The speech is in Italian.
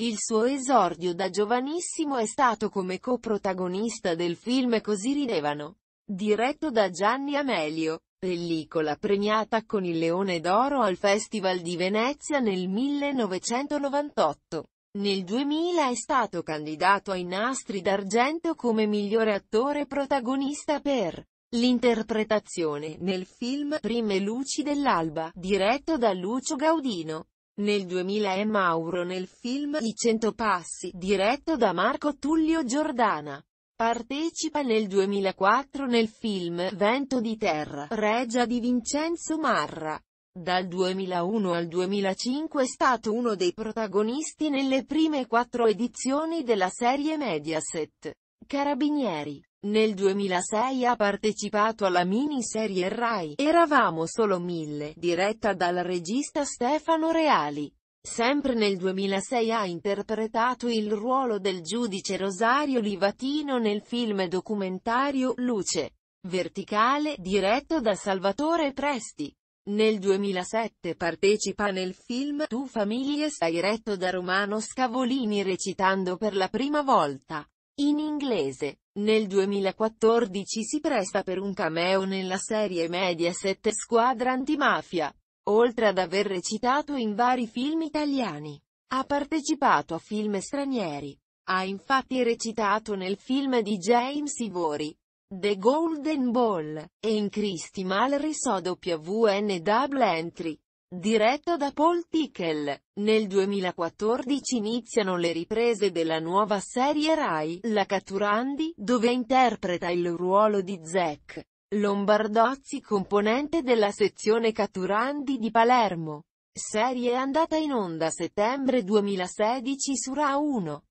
Il suo esordio da giovanissimo è stato come coprotagonista del film Così ridevano, diretto da Gianni Amelio, pellicola premiata con il Leone d'Oro al Festival di Venezia nel 1998. Nel 2000 è stato candidato ai Nastri d'Argento come migliore attore protagonista per l'interpretazione nel film Prime luci dell'alba, diretto da Lucio Gaudino. Nel 2000 è Mauro nel film I Cento Passi, diretto da Marco Tullio Giordana. Partecipa nel 2004 nel film Vento di terra, regia di Vincenzo Marra. Dal 2001 al 2005 è stato uno dei protagonisti nelle prime quattro edizioni della serie Mediaset. Carabinieri nel 2006 ha partecipato alla miniserie Rai Eravamo solo mille, diretta dal regista Stefano Reali. Sempre nel 2006 ha interpretato il ruolo del giudice Rosario Livatino nel film documentario Luce Verticale diretto da Salvatore Presti. Nel 2007 partecipa nel film Tu Famiglie diretto da Romano Scavolini recitando per la prima volta. In inglese, nel 2014 si presta per un cameo nella serie Mediaset Squadra Antimafia. Oltre ad aver recitato in vari film italiani, ha partecipato a film stranieri. Ha infatti recitato nel film di James Ivory, The Golden Ball, e in Christy Malriso WNW Entry. Diretto da Paul Tickel, nel 2014 iniziano le riprese della nuova serie Rai, La Catturandi, dove interpreta il ruolo di Zack Lombardozzi componente della sezione Catturandi di Palermo. Serie andata in onda settembre 2016 su Ra 1.